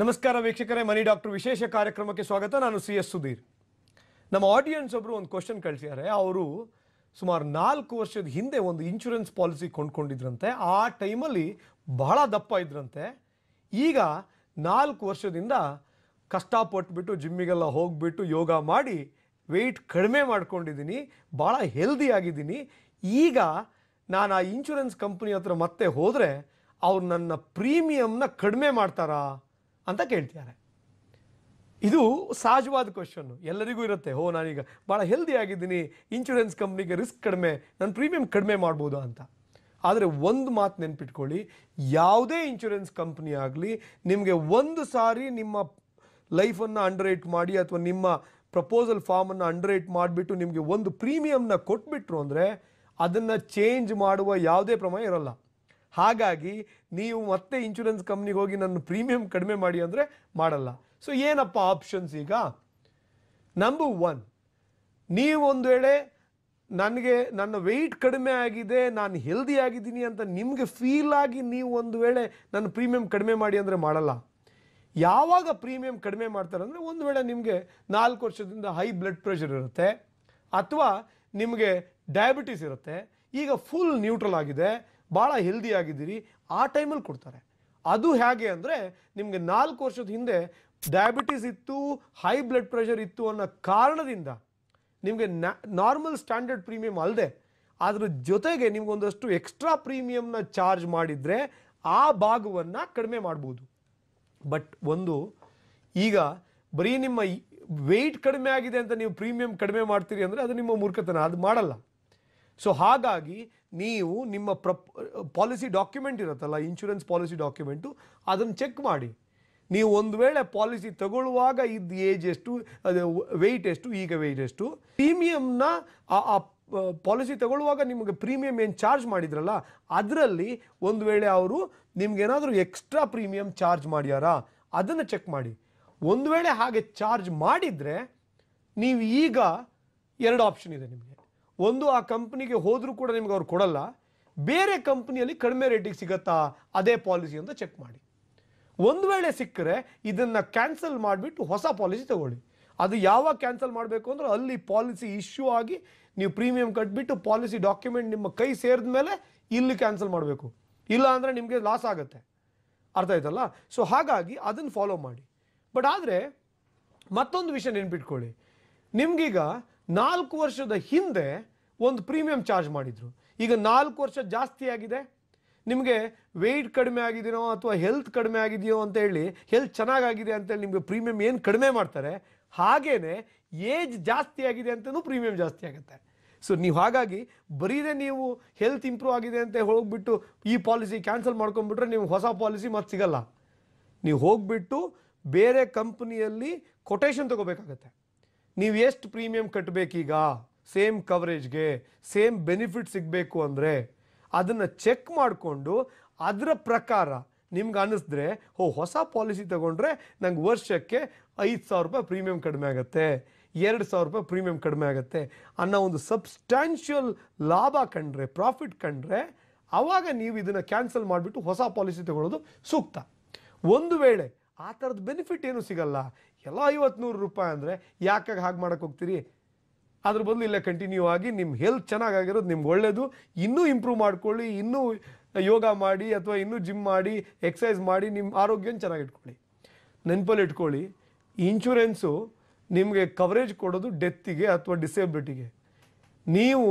ನಮಸ್ಕಾರ ವೀಕ್ಷಕರೇ ಮನಿ ಡಾಕ್ಟರ್ ವಿಶೇಷ ಕಾರ್ಯಕ್ರಮಕ್ಕೆ ಸ್ವಾಗತ ನಾನು ಸಿ ಎಸ್ ಸುಧೀರ್ ನಮ್ಮ ಆಡಿಯನ್ಸ್ ಒಬ್ಬರು ಒಂದು ಕ್ವಶನ್ ಕಳಿಸಿದ್ದಾರೆ ಅವರು ಸುಮಾರು ನಾಲ್ಕು ವರ್ಷದ ಹಿಂದೆ ಒಂದು ಇನ್ಶೂರೆನ್ಸ್ ಪಾಲಿಸಿ ಕೊಂಡ್ಕೊಂಡಿದ್ರಂತೆ ಆ ಟೈಮಲ್ಲಿ ಬಹಳ ದಪ್ಪ ಇದ್ರಂತೆ ಈಗ ನಾಲ್ಕು ವರ್ಷದಿಂದ ಕಷ್ಟಪಟ್ಟುಬಿಟ್ಟು ಜಿಮ್ಮಿಗೆಲ್ಲ ಹೋಗಿಬಿಟ್ಟು ಯೋಗ ಮಾಡಿ ವೆಯ್ಟ್ ಕಡಿಮೆ ಮಾಡ್ಕೊಂಡಿದ್ದೀನಿ ಭಾಳ ಹೆಲ್ದಿ ಆಗಿದ್ದೀನಿ ಈಗ ನಾನು ಆ ಇನ್ಶೂರೆನ್ಸ್ ಕಂಪ್ನಿ ಹತ್ರ ಮತ್ತೆ ಹೋದರೆ ಅವ್ರು ನನ್ನ ಪ್ರೀಮಿಯಮ್ನ ಕಡಿಮೆ ಮಾಡ್ತಾರಾ ಅಂತ ಕೇಳ್ತಿದ್ದಾರೆ ಇದು ಸಹಜವಾದ ಕ್ವಶನ್ನು ಎಲ್ಲರಿಗೂ ಇರುತ್ತೆ ಓ ನಾನೀಗ ಭಾಳ ಹೆಲ್ದಿ ಆಗಿದ್ದೀನಿ ಇನ್ಶೂರೆನ್ಸ್ ಕಂಪ್ನಿಗೆ ರಿಸ್ಕ್ ಕಡಿಮೆ ನನ್ನ ಪ್ರೀಮಿಯಂ ಕಡಿಮೆ ಮಾಡ್ಬೋದು ಅಂತ ಆದರೆ ಒಂದು ಮಾತು ನೆನ್ಪಿಟ್ಕೊಳ್ಳಿ ಯಾವುದೇ ಇನ್ಶೂರೆನ್ಸ್ ಕಂಪ್ನಿ ಆಗಲಿ ನಿಮಗೆ ಒಂದು ಸಾರಿ ನಿಮ್ಮ ಲೈಫನ್ನು ಅಂಡರ್ ರೈಟ್ ಮಾಡಿ ಅಥವಾ ನಿಮ್ಮ ಪ್ರಪೋಸಲ್ ಫಾರ್ಮನ್ನು ಅಂಡರ್ ರೈಟ್ ಮಾಡಿಬಿಟ್ಟು ನಿಮಗೆ ಒಂದು ಪ್ರೀಮಿಯಮ್ನ ಕೊಟ್ಬಿಟ್ರು ಅಂದರೆ ಅದನ್ನು ಚೇಂಜ್ ಮಾಡುವ ಯಾವುದೇ ಪ್ರಮಾಣ ಇರೋಲ್ಲ ಹಾಗಾಗಿ ನೀವು ಮತ್ತೆ ಇನ್ಶೂರೆನ್ಸ್ ಕಂಪ್ನಿಗೆ ಹೋಗಿ ನನ್ನ ಪ್ರೀಮಿಯಂ ಕಡಿಮೆ ಮಾಡಿ ಅಂದರೆ ಮಾಡಲ್ಲ ಸೊ ಏನಪ್ಪ ಆಪ್ಷನ್ಸ್ ಈಗ ನಂಬರ್ ಒನ್ ನೀವೊಂದು ವೇಳೆ ನನಗೆ ನನ್ನ ವೆಯ್ಟ್ ಕಡಿಮೆ ಆಗಿದೆ ನಾನು ಹೆಲ್ದಿ ಆಗಿದ್ದೀನಿ ಅಂತ ನಿಮಗೆ ಫೀಲ್ ಆಗಿ ನೀವು ಒಂದು ವೇಳೆ ನನ್ನ ಪ್ರೀಮಿಯಂ ಕಡಿಮೆ ಮಾಡಿ ಅಂದರೆ ಮಾಡಲ್ಲ ಯಾವಾಗ ಪ್ರೀಮಿಯಂ ಕಡಿಮೆ ಮಾಡ್ತಾರೆ ಅಂದರೆ ಒಂದು ವೇಳೆ ನಿಮಗೆ ನಾಲ್ಕು ವರ್ಷದಿಂದ ಹೈ ಬ್ಲಡ್ ಪ್ರೆಷರ್ ಇರುತ್ತೆ ಅಥವಾ ನಿಮಗೆ ಡಯಾಬಿಟೀಸ್ ಇರುತ್ತೆ ಈಗ ಫುಲ್ ನ್ಯೂಟ್ರಲ್ ಆಗಿದೆ ಭಾಳ ಹೆಲ್ದಿ ಆಗಿದ್ದೀರಿ ಆ ಟೈಮಲ್ಲಿ ಕೊಡ್ತಾರೆ ಅದು ಹೇಗೆ ಅಂದರೆ ನಿಮಗೆ ನಾಲ್ಕು ವರ್ಷದ ಹಿಂದೆ ಡಯಾಬಿಟೀಸ್ ಇತ್ತು ಹೈ ಬ್ಲಡ್ ಪ್ರೆಷರ್ ಇತ್ತು ಅನ್ನೋ ಕಾರಣದಿಂದ ನಿಮಗೆ ನಾರ್ಮಲ್ ಸ್ಟ್ಯಾಂಡರ್ಡ್ ಪ್ರೀಮಿಯಂ ಅಲ್ಲದೆ ಅದರ ಜೊತೆಗೆ ಒಂದಷ್ಟು ಎಕ್ಸ್ಟ್ರಾ ಪ್ರೀಮಿಯಂನ ಚಾರ್ಜ್ ಮಾಡಿದರೆ ಆ ಭಾಗವನ್ನು ಕಡಿಮೆ ಮಾಡ್ಬೋದು ಬಟ್ ಒಂದು ಈಗ ಬರೀ ನಿಮ್ಮ ವೆಯ್ಟ್ ಕಡಿಮೆ ಆಗಿದೆ ಅಂತ ನೀವು ಪ್ರೀಮಿಯಂ ಕಡಿಮೆ ಮಾಡ್ತೀರಿ ಅಂದರೆ ಅದು ನಿಮ್ಮ ಮೂರ್ಖತನ ಅದು ಮಾಡಲ್ಲ ಸೊ ಹಾಗಾಗಿ ನೀವು ನಿಮ್ಮ ಪ್ರ ಪಾಲಿಸಿ ಡಾಕ್ಯುಮೆಂಟ್ ಇರುತ್ತಲ್ಲ ಇನ್ಶೂರೆನ್ಸ್ ಪಾಲಿಸಿ ಡಾಕ್ಯುಮೆಂಟು ಅದನ್ನು ಚೆಕ್ ಮಾಡಿ ನೀವು ಒಂದು ವೇಳೆ ಪಾಲಿಸಿ ತಗೊಳ್ಳುವಾಗ ಇದ್ದ ಏಜ್ ಎಷ್ಟು ಅದು ವೆಯ್ಟ್ ಎಷ್ಟು ಈಗ ವೆಯ್ಟ್ ಎಷ್ಟು ಪ್ರೀಮಿಯಂನ ಆ ಪಾಲಿಸಿ ತಗೊಳ್ಳುವಾಗ ನಿಮಗೆ ಪ್ರೀಮಿಯಂ ಏನು ಚಾರ್ಜ್ ಮಾಡಿದ್ರಲ್ಲ ಅದರಲ್ಲಿ ಒಂದು ವೇಳೆ ಅವರು ನಿಮ್ಗೇನಾದರೂ ಎಕ್ಸ್ಟ್ರಾ ಪ್ರೀಮಿಯಂ ಚಾರ್ಜ್ ಮಾಡ್ಯಾರ ಅದನ್ನು ಚೆಕ್ ಮಾಡಿ ಒಂದು ವೇಳೆ ಹಾಗೆ ಚಾರ್ಜ್ ಮಾಡಿದರೆ ನೀವು ಈಗ ಎರಡು ಆಪ್ಷನ್ ಇದೆ ನಿಮಗೆ ಒಂದು ಆ ಕಂಪ್ನಿಗೆ ಹೋದರೂ ಕೂಡ ನಿಮ್ಗೆ ಅವ್ರು ಕೊಡಲ್ಲ ಬೇರೆ ಕಂಪ್ನಿಯಲ್ಲಿ ಕಡಿಮೆ ರೇಟಿಗೆ ಸಿಗತ್ತಾ ಅದೇ ಪಾಲಿಸಿ ಅಂತ ಚೆಕ್ ಮಾಡಿ ಒಂದು ವೇಳೆ ಸಿಕ್ಕರೆ ಇದನ್ನು ಕ್ಯಾನ್ಸಲ್ ಮಾಡಿಬಿಟ್ಟು ಹೊಸ ಪಾಲಿಸಿ ತಗೊಳ್ಳಿ ಅದು ಯಾವಾಗ ಕ್ಯಾನ್ಸಲ್ ಮಾಡಬೇಕು ಅಂದ್ರೆ ಅಲ್ಲಿ ಪಾಲಿಸಿ ಇಶ್ಯೂ ಆಗಿ ನೀವು ಪ್ರೀಮಿಯಂ ಕಟ್ಬಿಟ್ಟು ಪಾಲಿಸಿ ಡಾಕ್ಯುಮೆಂಟ್ ನಿಮ್ಮ ಕೈ ಸೇರಿದ ಮೇಲೆ ಇಲ್ಲಿ ಕ್ಯಾನ್ಸಲ್ ಮಾಡಬೇಕು ಇಲ್ಲ ಅಂದರೆ ನಿಮಗೆ ಲಾಸ್ ಆಗುತ್ತೆ ಅರ್ಥ ಆಯ್ತಲ್ಲ ಸೊ ಹಾಗಾಗಿ ಅದನ್ನು ಫಾಲೋ ಮಾಡಿ ಬಟ್ ಆದರೆ ಮತ್ತೊಂದು ವಿಷಯ ನೆನ್ಪಿಟ್ಕೊಳ್ಳಿ ನಿಮಗೀಗ ನಾಲ್ಕು ವರ್ಷದ ಹಿಂದೆ ಒಂದು ಪ್ರೀಮಿಯಂ ಚಾರ್ಜ್ ಮಾಡಿದರು ಈಗ ನಾಲ್ಕು ವರ್ಷ ಜಾಸ್ತಿ ಆಗಿದೆ ನಿಮಗೆ ವೆಯ್ಟ್ ಕಡಿಮೆ ಆಗಿದೆಯೋ ಅಥವಾ ಹೆಲ್ತ್ ಕಡಿಮೆ ಆಗಿದೆಯೋ ಅಂತ ಹೇಳಿ ಹೆಲ್ತ್ ಚೆನ್ನಾಗಾಗಿದೆ ಅಂತೇಳಿ ನಿಮಗೆ ಪ್ರೀಮಿಯಂ ಏನು ಕಡಿಮೆ ಮಾಡ್ತಾರೆ ಹಾಗೇ ಏಜ್ ಜಾಸ್ತಿ ಆಗಿದೆ ಅಂತಲೂ ಪ್ರೀಮಿಯಂ ಜಾಸ್ತಿ ಆಗುತ್ತೆ ಸೊ ನೀವು ಹಾಗಾಗಿ ಬರೀದೇ ನೀವು ಹೆಲ್ತ್ ಇಂಪ್ರೂವ್ ಆಗಿದೆ ಅಂತ ಹೋಗ್ಬಿಟ್ಟು ಈ ಪಾಲಿಸಿ ಕ್ಯಾನ್ಸಲ್ ಮಾಡ್ಕೊಂಡ್ಬಿಟ್ರೆ ನೀವು ಹೊಸ ಪಾಲಿಸಿ ಮತ್ತೆ ಸಿಗಲ್ಲ ನೀವು ಹೋಗ್ಬಿಟ್ಟು ಬೇರೆ ಕಂಪ್ನಿಯಲ್ಲಿ ಕೊಟೇಶನ್ ತಗೋಬೇಕಾಗತ್ತೆ ನೀವು ಎಷ್ಟು ಪ್ರೀಮಿಯಂ ಕಟ್ಟಬೇಕೀಗ ಸೇಮ್ ಕವರೇಜ್ಗೆ ಸೇಮ್ ಬೆನಿಫಿಟ್ ಸಿಗಬೇಕು ಅಂದರೆ ಅದನ್ನು ಚೆಕ್ ಮಾಡಿಕೊಂಡು ಅದರ ಪ್ರಕಾರ ನಿಮ್ಗೆ ಅನ್ನಿಸಿದ್ರೆ ಓ ಹೊಸ ಪಾಲಿಸಿ ತಗೊಂಡ್ರೆ ನಂಗೆ ವರ್ಷಕ್ಕೆ ಐದು ಸಾವಿರ ರೂಪಾಯಿ ಪ್ರೀಮಿಯಂ ಕಡಿಮೆ ಆಗುತ್ತೆ ಎರಡು ಸಾವಿರ ರೂಪಾಯಿ ಪ್ರೀಮಿಯಂ ಕಡಿಮೆ ಆಗುತ್ತೆ ಅನ್ನೋ ಒಂದು ಸಬ್ಸ್ಟ್ಯಾನ್ಷಿಯಲ್ ಲಾಭ ಕಂಡ್ರೆ ಪ್ರಾಫಿಟ್ ಕಂಡ್ರೆ ಆವಾಗ ನೀವು ಇದನ್ನು ಕ್ಯಾನ್ಸಲ್ ಮಾಡಿಬಿಟ್ಟು ಹೊಸ ಪಾಲಿಸಿ ತಗೊಳ್ಳೋದು ಸೂಕ್ತ ಒಂದು ವೇಳೆ ಆ ಥರದ ಬೆನಿಫಿಟ್ ಏನು ಸಿಗಲ್ಲ ಎಲ್ಲ ಐವತ್ತು ನೂರು ರೂಪಾಯಿ ಅಂದರೆ ಯಾಕೆ ಹಾಗೆ ಮಾಡೋಕೆ ಹೋಗ್ತೀರಿ ಅದ್ರ ಬದಲು ಇಲ್ಲೇ ಕಂಟಿನ್ಯೂ ಆಗಿ ನಿಮ್ಮ ಹೆಲ್ತ್ ಚೆನ್ನಾಗಾಗಿರೋದು ನಿಮ್ಗೆ ಒಳ್ಳೇದು ಇನ್ನೂ ಇಂಪ್ರೂವ್ ಮಾಡ್ಕೊಳ್ಳಿ ಇನ್ನೂ ಯೋಗ ಮಾಡಿ ಅಥವಾ ಇನ್ನೂ ಜಿಮ್ ಮಾಡಿ ಎಕ್ಸಸೈಸ್ ಮಾಡಿ ನಿಮ್ಮ ಆರೋಗ್ಯನ ಚೆನ್ನಾಗಿಟ್ಕೊಳ್ಳಿ ನೆನಪಲ್ಲಿ ಇಟ್ಕೊಳ್ಳಿ ಇನ್ಶೂರೆನ್ಸು ನಿಮಗೆ ಕವರೇಜ್ ಕೊಡೋದು ಡೆತ್ತಿಗೆ ಅಥವಾ ಡಿಸೇಬಿಲಿಟಿಗೆ ನೀವು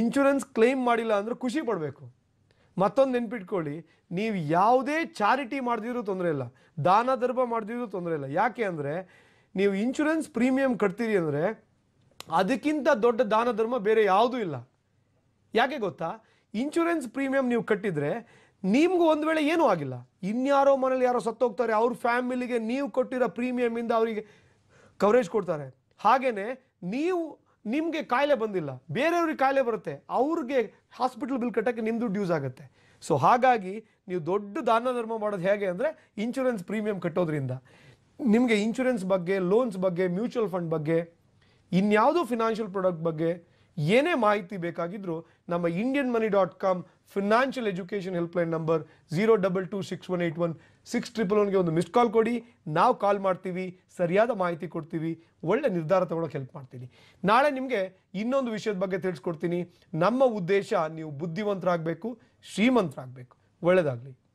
ಇನ್ಶೂರೆನ್ಸ್ ಕ್ಲೈಮ್ ಮಾಡಿಲ್ಲ ಅಂದರೆ ಖುಷಿ ಪಡಬೇಕು ಮತ್ತೊಂದು ನೆನ್ಪಿಟ್ಕೊಳ್ಳಿ ನೀವು ಯಾವುದೇ ಚಾರಿಟಿ ಮಾಡಿದಿದ್ರೂ ತೊಂದರೆ ಇಲ್ಲ ದಾನ ಧರ್ಮ ಮಾಡಿದಿದ್ರೂ ತೊಂದರೆ ಇಲ್ಲ ಯಾಕೆ ಅಂದರೆ ನೀವು ಇನ್ಶೂರೆನ್ಸ್ ಪ್ರೀಮಿಯಂ ಕಟ್ತೀರಿ ಅಂದರೆ ಅದಕ್ಕಿಂತ ದೊಡ್ಡ ದಾನ ಧರ್ಮ ಬೇರೆ ಯಾವುದೂ ಇಲ್ಲ ಯಾಕೆ ಗೊತ್ತಾ ಇನ್ಶೂರೆನ್ಸ್ ಪ್ರೀಮಿಯಂ ನೀವು ಕಟ್ಟಿದರೆ ನಿಮ್ಗೂ ಒಂದು ವೇಳೆ ಏನೂ ಆಗಿಲ್ಲ ಇನ್ಯಾರೋ ಮನೇಲಿ ಯಾರೋ ಸತ್ತೋಗ್ತಾರೆ ಅವ್ರ ಫ್ಯಾಮಿಲಿಗೆ ನೀವು ಕೊಟ್ಟಿರೋ ಪ್ರೀಮಿಯಮಿಂದ ಅವರಿಗೆ ಕವರೇಜ್ ಕೊಡ್ತಾರೆ ಹಾಗೆಯೇ ನೀವು ನಿಮಗೆ ಕಾಯಿಲೆ ಬಂದಿಲ್ಲ ಬೇರೆಯವ್ರಿಗೆ ಕಾಯಿಲೆ ಬರುತ್ತೆ ಅವ್ರಿಗೆ ಹಾಸ್ಪಿಟಲ್ ಬಿಲ್ ಕಟ್ಟೋಕ್ಕೆ ನಿಮ್ಮದು ಡ್ಯೂಸ್ ಯೂಸ್ ಆಗುತ್ತೆ ಸೊ ಹಾಗಾಗಿ ನೀವು ದೊಡ್ಡ ದಾನ ಧರ್ಮ ಮಾಡೋದು ಹೇಗೆ ಅಂದರೆ ಇನ್ಶೂರೆನ್ಸ್ ಪ್ರೀಮಿಯಂ ಕಟ್ಟೋದ್ರಿಂದ ನಿಮಗೆ ಇನ್ಶೂರೆನ್ಸ್ ಬಗ್ಗೆ ಲೋನ್ಸ್ ಬಗ್ಗೆ ಮ್ಯೂಚುವಲ್ ಫಂಡ್ ಬಗ್ಗೆ ಇನ್ಯಾವುದೋ ಫಿನಾನ್ಷಿಯಲ್ ಪ್ರಾಡಕ್ಟ್ ಬಗ್ಗೆ ಏನೇ ಮಾಹಿತಿ ಬೇಕಾಗಿದ್ದರೂ ನಮ್ಮ Indian Money dot com financial education helpline number zero double two six one eight one six triple ಒನ್ಗೆ ಒಂದು ಮಿಸ್ ಕಾಲ್ ಕೊಡಿ ನಾವು ಕಾಲ್ ಮಾಡ್ತೀವಿ ಸರಿಯಾದ ಮಾಹಿತಿ ಕೊಡ್ತೀವಿ ಒಳ್ಳೆ ನಿರ್ಧಾರ ತಗೊಳಕ್ಕೆ ಹೆಲ್ಪ್ ಮಾಡ್ತೀನಿ ನಾಳೆ ನಿಮಗೆ ಇನ್ನೊಂದು ವಿಷಯದ ಬಗ್ಗೆ ತಿಳಿಸ್ಕೊಡ್ತೀನಿ ನಮ್ಮ ಉದ್ದೇಶ ನೀವು ಬುದ್ಧಿವಂತರಾಗಬೇಕು ಶ್ರೀಮಂತರಾಗಬೇಕು ಒಳ್ಳೆಯದಾಗಲಿ